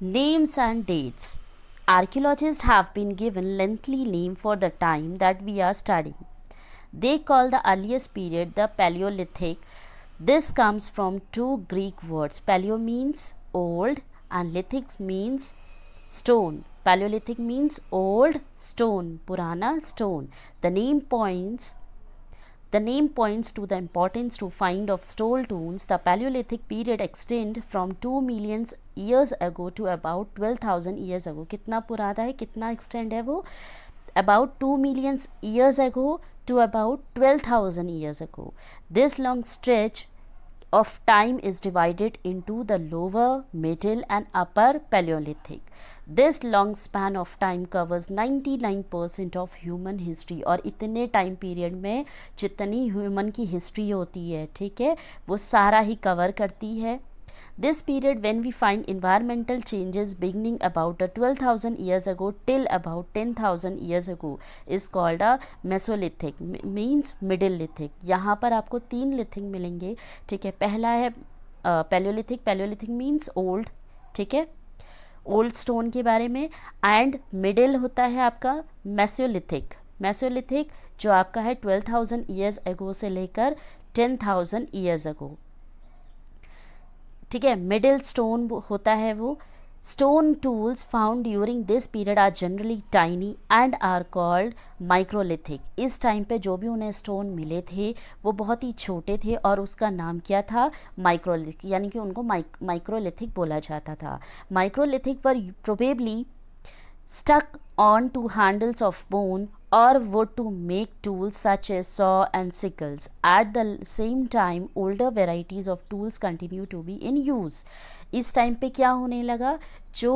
Names and dates. Archaeologists have been given lengthy name for the time that we are studying. They call the earliest period the Paleolithic. This comes from two Greek words. Paleo means old and lithic means stone. Paleolithic means old stone, Purana stone. The name points the name points to the importance to find of stone tools. The Paleolithic period extend from 2 millions years ago to about twelve thousand years ago कितना पुराना है कितना extend है वो about two millions years ago to about twelve thousand years ago this long stretch of time is divided into the lower middle and upper palaeolithic this long span of time covers ninety nine percent of human history और इतने time period में जितनी human की history होती है ठीक है वो सारा ही कवर करती है This period when we find environmental changes beginning about 12,000 years ago till about 10,000 years ago is called a Mesolithic means middle lithic. यहाँ पर आपको तीन लिथिक मिलेंगे ठीक है पहला है पैलियोलिथिक पैलियोलिथिक मीन्स ओल्ड ठीक है ओल्ड स्टोन के बारे में एंड मिडिल होता है आपका मैसोलिथिक मैसोलिथिक जो आपका है ट्वेल्व थाउजेंड ईयर्स एगो से लेकर टेन थाउजेंड ईयर्स एगो ठीक है मिडिल स्टोन होता है वो stone tools found during this period are generally tiny and are called microlithic इस टाइम पे जो भी उन्हें स्टोन मिले थे वो बहुत ही छोटे थे और उसका नाम क्या था माइक्रोलिथिक यानी कि उनको माइक माइक्रोलिथिक बोला जाता था माइक्रोलिथिक पर probably stuck on to handles of bone or wood to make tools such as saw and sickles. At the same time, older varieties of tools continue to be in use. इस time पे क्या होने लगा जो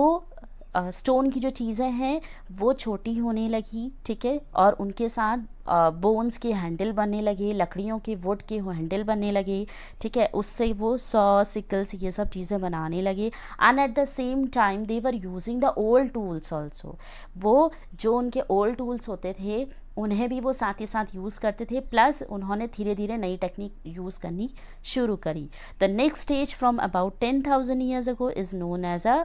stone की जो चीज़ें हैं वो छोटी होने लगी ठीक है और उनके साथ बोन्स के हैंडल बनने लगे लकड़ियों के वुड के हैंडल बनने लगे ठीक है उससे वो सॉ सिकल्स ये सब चीज़ें बनाने लगे and at the same time they were using the old tools also वो जो उनके ओल्ड टूल्स होते थे उन्हें भी वो साथ ही साथ यूज़ करते थे प्लस उन्होंने धीरे धीरे नई टेक्निक यूज़ करनी शुरू करी the next stage from about ten thousand years ago is known as a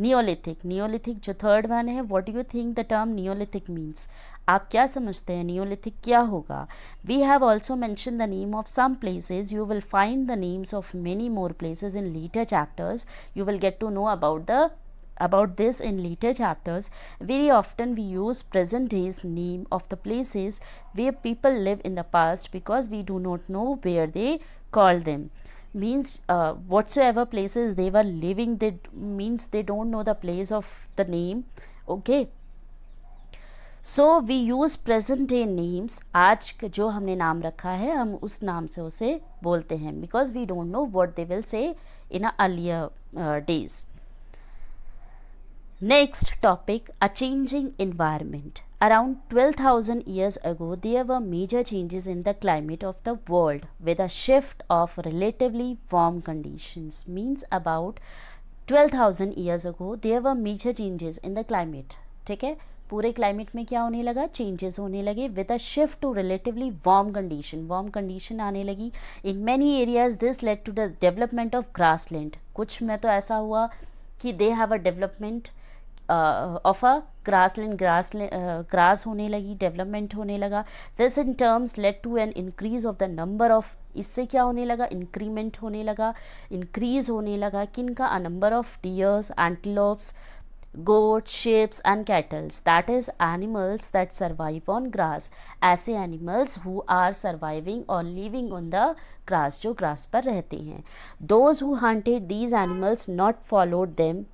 neolithic neolithic जो थर्ड वन है what you think the term neolithic means आप क्या समझते हैं नियोलिथिक क्या होगा we have also mention the name of some places you will find the names of many more places in later chapters you will get to know about the about this in later chapters very often we use present his name of the places where people live in the past because we do not know where they call them means uh, whatsoever places they were living they means they don't know the place of the name okay so we use present day names आज जो हमने नाम रखा है हम उस नाम से उसे बोलते हैं because we don't know what they will say in earlier days next topic a changing environment Around 12,000 years ago, there were major changes in the climate of the world with a shift of relatively warm conditions. Means about 12,000 years ago, there were major changes in the climate. Take care. Pure climate mein kya honne laga? Changes honne lage with a shift to relatively warm condition. Warm condition aane lagi. In many areas, this led to the development of grassland. Kuch mein to aisa hua ki they have a development of a grassland grassland uh, grass hone lagi development hone laga this in terms led to an increase of the number of इससे क्या होने लगा increment होने लगा increase होने लगा किन का a number of deers antelopes goats, sheep and cattle that is animals that survive on grass ऐसे animals who are surviving or living on the grass जो grass पर रहते हैं those who hunted these animals not followed them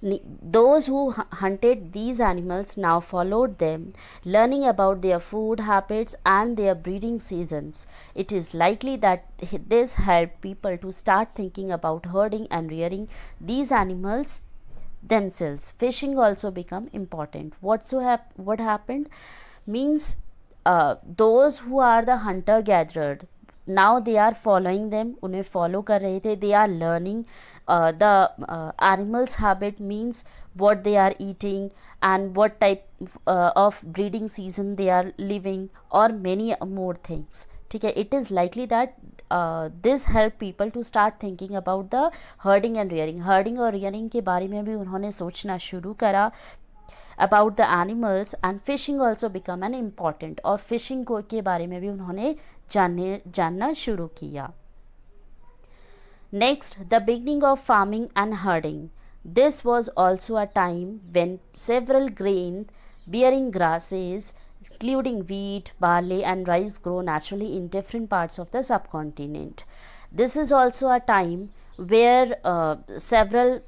Those who hunted these animals now followed them, learning about their food habits and their breeding seasons. It is likely that this helped people to start thinking about herding and rearing these animals themselves. Fishing also became important. What so what happened means uh, those who are the hunter gatherer now they are following them उन्हें follow कर रहे थे they are learning uh, the uh, animal's habit means what they are eating and what type uh, of breeding season they are living or many more things okay it is likely that this helped people to start thinking about the herding and rearing herding or rearing ke bare mein bhi unhone sochna shuru kara about the animals and fishing also become an important or fishing ko ke bare mein bhi unhone janne janna shuru Next, the beginning of farming and herding. This was also a time when several grain bearing grasses, including wheat, barley, and rice, grow naturally in different parts of the subcontinent. This is also a time where uh, several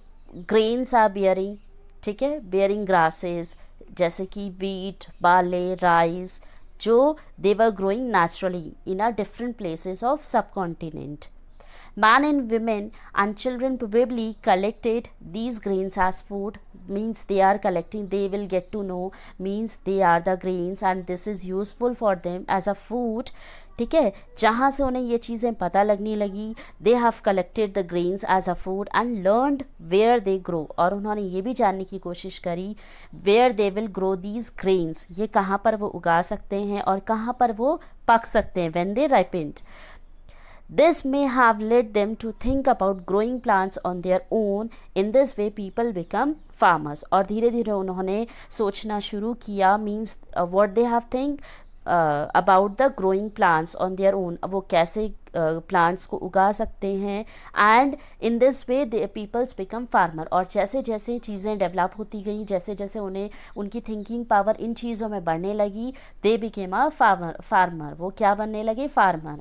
grains are bearing, take है bearing grasses, जैसे wheat, barley, rice, जो they were growing naturally in a different places of subcontinent. Men and women and children probably collected these grains as food means they are collecting they will get to know means they are the grains and this is useful for them as a food ठीक है जहाँ से उन्हें ये चीज़ें पता लगने लगी they have collected the grains as a food and learned where they grow और उन्होंने ये भी जानने की कोशिश करी where they will grow these grains ये कहाँ पर वो उगा सकते हैं और कहाँ पर वो पक सकते हैं when they ripened This may have led them to think about growing plants on their own. In this way, people become farmers. aur dheere dheere unhone sochna shuru kiya means uh, what they have think Uh, about the growing plants on their own वो कैसे plants uh, को उगा सकते हैं and in this way the peoples become farmer और जैसे जैसे चीज़ें डेवलप होती गई जैसे जैसे उन्हें उनकी थिंकिंग पावर इन चीज़ों में बढ़ने लगी they became a farmer farmer वो क्या बनने लगे फार्मर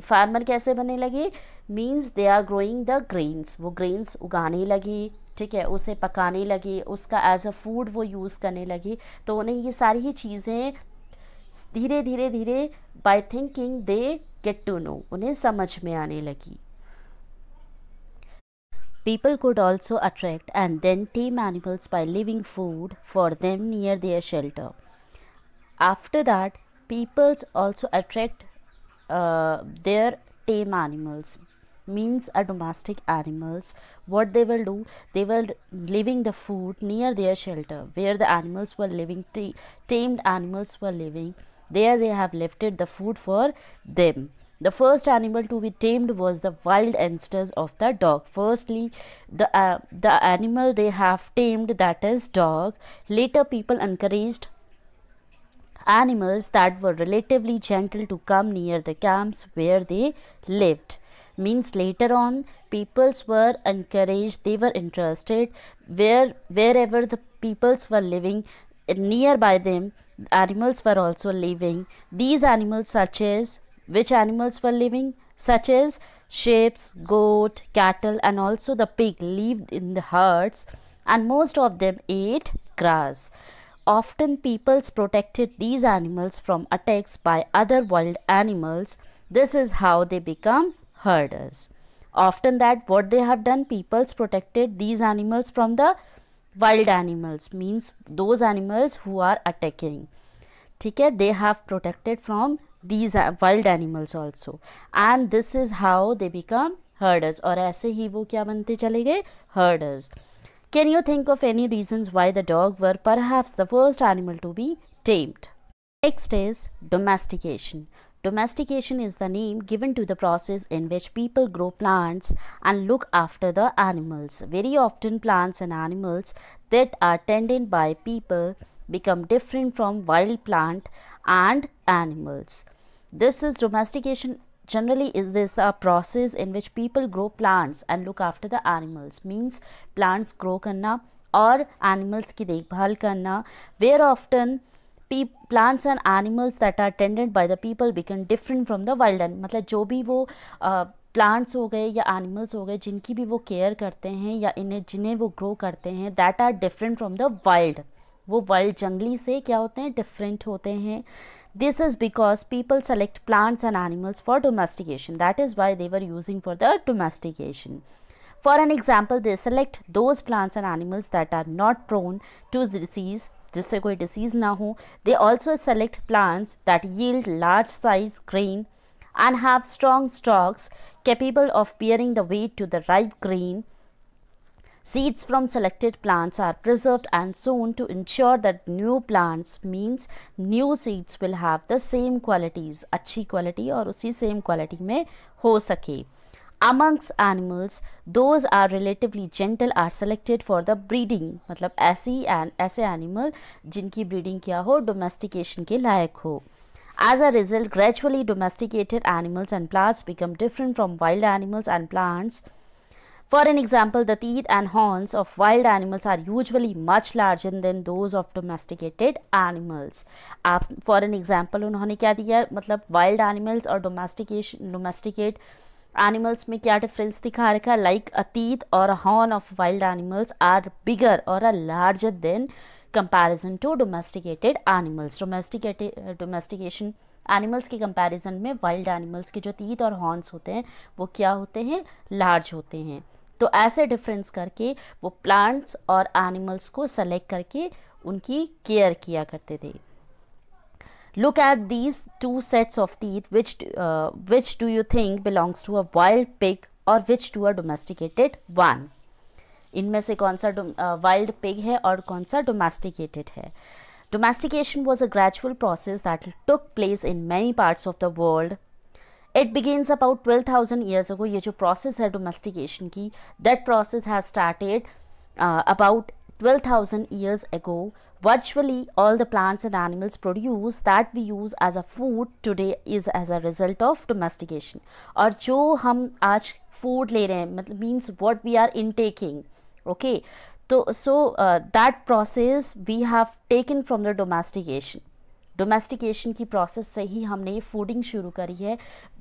फार्मर कैसे बनने लगे means they are growing the grains वो ग्रेन्स उगाने लगे ठीक है उसे पकाने लगे उसका एज अ फूड वो यूज़ करने लगे तो उन्हें ये सारी ही चीज़ें धीरे धीरे धीरे by thinking they get to know उन्हें समझ में आने लगी people could also attract and then tame animals by leaving food for them near their shelter after that peoples also attract uh, their tame animals means a domestic animals what they will do they will leaving the food near their shelter where the animals were living tamed animals were living there they have lifted the food for them the first animal to be tamed was the wild ancestors of the dog firstly the uh, the animal they have tamed that is dog later people encouraged animals that were relatively gentle to come near the camps where they lived means later on peoples were encouraged they were interested where wherever the peoples were living nearby them animals were also living these animals such as which animals were living such as sheep goat cattle and also the pig lived in the herds and most of them ate grass Often peoples protected these animals from attacks by other wild animals. This is how they become herders. Often that what they have done, peoples protected these animals from the wild animals means those animals who are attacking. Okay, they have protected from these uh, wild animals also and this is how they become herders Or ऐसे ही वो क्या बनते चले गए herders. Can you think of any reasons why the dog were perhaps the first animal to be tamed? Next is domestication. Domestication is the name given to the process in which people grow plants and look after the animals. Very often plants and animals that are tended by people become different from wild plant and animals. This is domestication generally is this a uh, process in which people grow plants and look after the animals means plants grow karna और animals की देखभाल करना where often plants and animals that are tended by the people become different from the wild मतलब जो भी वो plants uh, हो गए या एनिमल्स हो गए जिनकी भी वो केयर करते हैं या इन्हें जिन्हें वो ग्रो करते हैं that are different from the wild वो वाइल्ड जंगली से क्या होते हैं डिफरेंट होते हैं This is because people select plants and animals for domestication. That is why they were using for the domestication. For an example, they select those plants and animals that are not prone to disease जिससे कोई disease, na ho. They also select plants that yield large size grain, and have strong stalks capable of bearing the weight to the ripe grain Seeds from selected plants are preserved and sown to ensure that new plants means new seeds will have the same qualities, achi quality or usi same quality में ho sake. Amongst animals, those are relatively gentle are selected for the breeding. मतलब ऐसी and ऐसे animal जिनकी breeding क्या हो domestication के लायक हो. As a result, gradually domesticated animals and plants become different from wild animals and plants. For an example, the teeth and horns of wild animals are usually much larger than those of domesticated animals. आप for an example उन्होंने क्या दिया मतलब wild animals और domestication domesticated animals में क्या difference दिखा रखा like a teeth or a horn of wild animals are bigger or a larger than comparison to domesticated animals. domesticated domestication animals के कंपैरिजन में वाइल्ड एनिमल्स के जो तीत और हॉर्न्स होते हैं वो क्या होते हैं लार्ज होते हैं तो ऐसे डिफरेंस करके वो प्लांट्स और एनिमल्स को सेलेक्ट करके उनकी केयर किया करते थे look at these two sets of these which which do you think belongs to a wild pig और which to a domesticated one इनमें से कौन सा वाइल्ड पिग uh, है और कौन सा डोमेस्टिकेटेड है domestication was a gradual process that took place in many parts of the world it begins about twelve thousand years ago ये जो प्रोसेस है डोमेस्टिकेशन की that process has started about twelve thousand years ago virtually all the plants and animals produce that we use as a food today is as a result of domestication और जो हम आज food ले रहे हैं मतलब means what we are in taking okay तो so that process we have taken from the domestication domestication की प्रोसेस से ही हमने ये फूडिंग शुरू करी है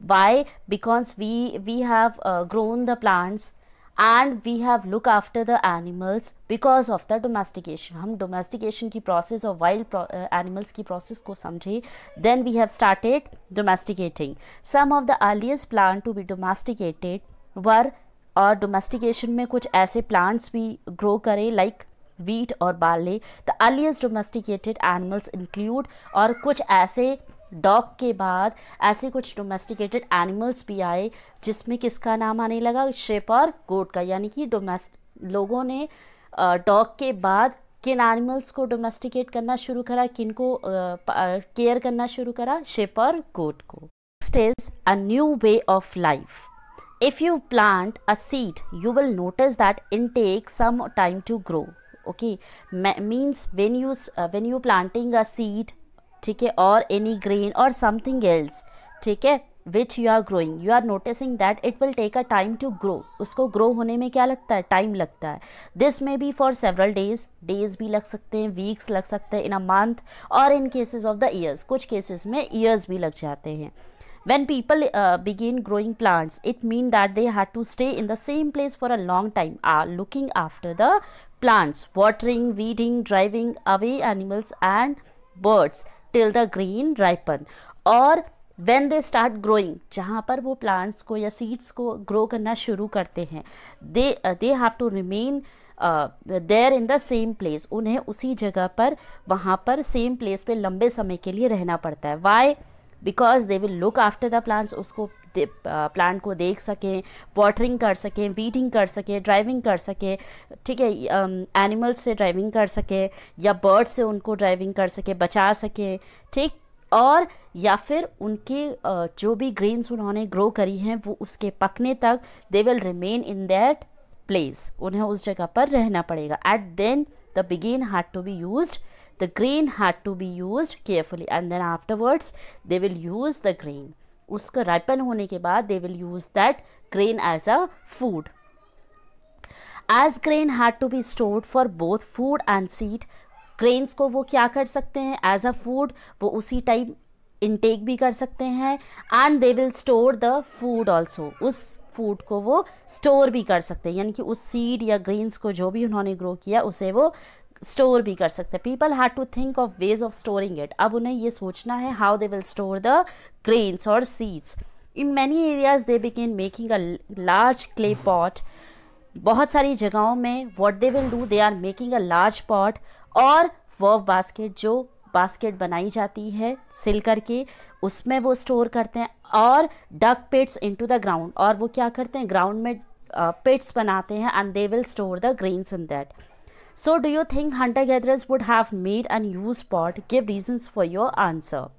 why because we we have grown the plants and we have look after the animals because of the domestication हम domestication की प्रोसेस और वाइल्ड एनिमल्स uh, की प्रोसेस को समझे then we have started domesticating some of the earliest plan to B domesticated were और domestication में कुछ ऐसे प्लांट्स भी ग्रो करे लाइक वीट और barley. The earliest domesticated animals include और कुछ ऐसे डॉग के बाद ऐसे कुछ डोमेस्टिकेटेड एनिमल्स भी आए जिसमें किसका नाम आने लगा शेप और गोट का यानी कि डोमेस्ट लोगों ने डॉग के बाद किन एनिमल्स को डोमेस्टिकेट करना शुरू करा किन को केयर करना शुरू करा शेप और गोट को next is a new way of life if you plant a seed you will notice that in take some time to grow okay means when you when you planting a seed ठीक है और any grain और something else ठीक है which you are growing you are noticing that it will take a time to grow उसको grow होने में क्या लगता है टाइम लगता है this may be for several days days भी लग सकते हैं वीक्स लग सकते हैं इन अ मंथ और in cases of the years कुछ केसेस में ईयर्स भी लग जाते हैं when people uh, begin growing plants it mean that they had to stay in the same place for a long time are uh, looking after the plants watering weeding driving away animals and birds till the green ripen or when they start growing jahan par wo plants ko ya seeds ko grow karna shuru karte hain they uh, they have to remain there in the same place उन्हें उसी जगह पर वहाँ पर same place पे लंबे समय के लिए रहना पड़ता है why because they will look after the plants उसको प्लांट को देख सकें वाटरिंग कर सकें वीडिंग कर सकें ड्राइविंग कर सकें ठीक है एनिमल्स से ड्राइविंग कर सकें या बर्ड से उनको ड्राइविंग कर सकें बचा सकें ठीक और या फिर उनके जो भी ग्रेन्स उन्होंने ग्रो करी हैं वो उसके पकने तक they will remain in that place उन्हें उस जगह पर रहना पड़ेगा at then the began had to be used the grain had to be used carefully and then afterwards they will use the grain उसको ripen hone ke baad they will use that grain as a food as grain had to be stored for both food and seed grains ko wo kya kar sakte hain as a food wo usi time intake भी कर सकते हैं and they will store the food also उस food को वो store भी कर सकते हैं यानी कि उस सीड या ग्रीन्स को जो भी उन्होंने ग्रो किया उसे वो स्टोर भी कर सकते हैं people have to think of ways of storing it अब उन्हें ये सोचना है how they will store the grains और seeds in many areas they begin making a large clay pot बहुत सारी जगहों में what they will do they are making a large pot और वर्व बास्केट जो बास्केट बनाई जाती है सिल करके उसमें वो स्टोर करते हैं और dug pits to the ground और वो क्या करते हैं ग्राउंड में पिट्स बनाते हैं and they will store the grains in that So, do you think hunter gatherers would have made and used pot? Give reasons for your answer.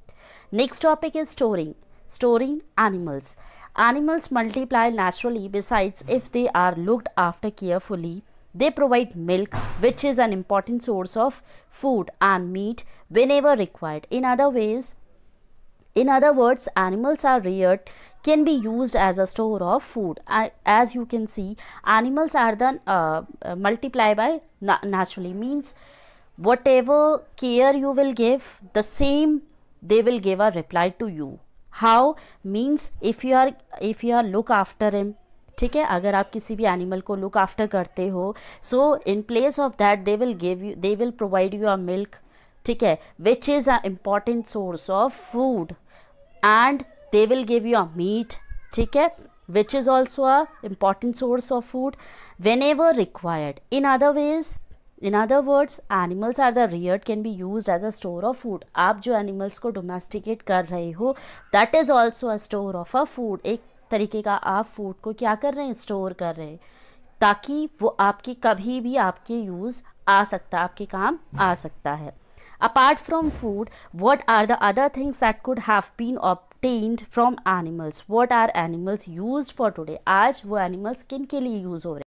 Next topic is storing. Storing animals. Animals multiply naturally, besides, if they are looked after carefully, they provide milk, which is an important source of food and meat whenever required. In other ways, in other words, animals are reared can be used as a store of food as you can see animals are then uh, uh, multiply by na naturally means whatever care you will give the same they will give a reply to you how means if you are if you are look after him ठीक है अगर आप किसी भी animal को look after करते हो so in place of that they will give you they will provide you a milk ठीक है which is a important source of food and they will give you a meat ठीक है which is also a important source of food whenever required in other ways in other words animals are the reared can be used as a store of food आप जो animals को domesticate कर रहे हो that is also a store of a food एक तरीके का आप फूड को क्या कर रहे हैं स्टोर कर रहे हैं ताकि वो आपके कभी भी आपके यूज़ आ सकता आपके काम आ सकता है apart from food what are the other things that could have been ob obtained from animals what are animals used for today आज वो animals किन के लिए use हो